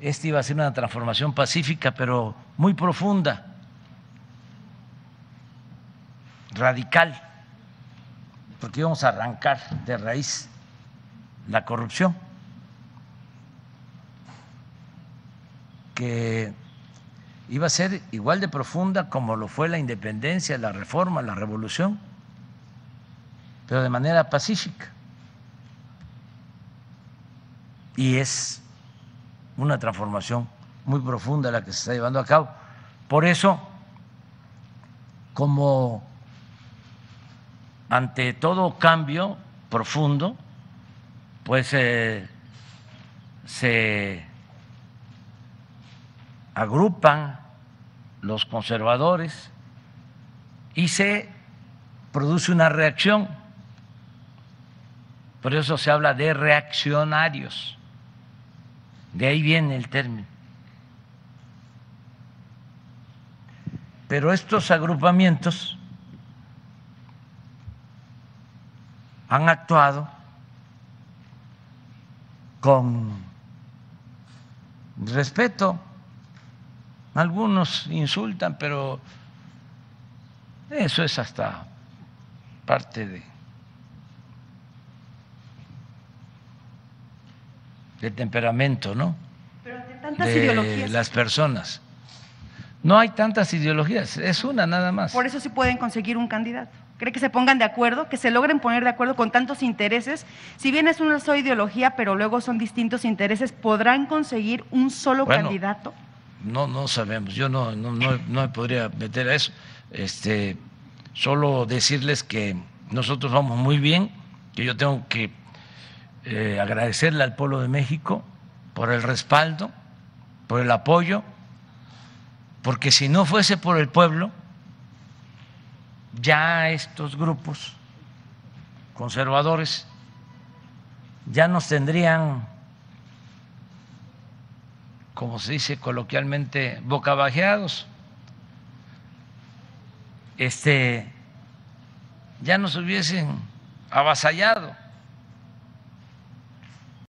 Esta iba a ser una transformación pacífica, pero muy profunda, radical, porque íbamos a arrancar de raíz la corrupción, que iba a ser igual de profunda como lo fue la independencia, la reforma, la revolución, pero de manera pacífica y es una transformación muy profunda la que se está llevando a cabo. Por eso, como ante todo cambio profundo, pues eh, se agrupan los conservadores y se produce una reacción. Por eso se habla de reaccionarios. De ahí viene el término. Pero estos agrupamientos han actuado con respeto. Algunos insultan, pero eso es hasta parte de de temperamento, ¿no? Pero ante tantas de ideologías. Las personas. No hay tantas ideologías, es una nada más. Por eso sí pueden conseguir un candidato. ¿Cree que se pongan de acuerdo, que se logren poner de acuerdo con tantos intereses? Si bien es una sola ideología, pero luego son distintos intereses, ¿podrán conseguir un solo candidato? No, no sabemos. Yo no, no, no me podría meter a eso. Este, solo decirles que nosotros vamos muy bien, que yo tengo que eh, agradecerle al pueblo de México por el respaldo, por el apoyo, porque si no fuese por el pueblo, ya estos grupos conservadores ya nos tendrían, como se dice coloquialmente, bocabajeados. Este, ya nos hubiesen avasallado.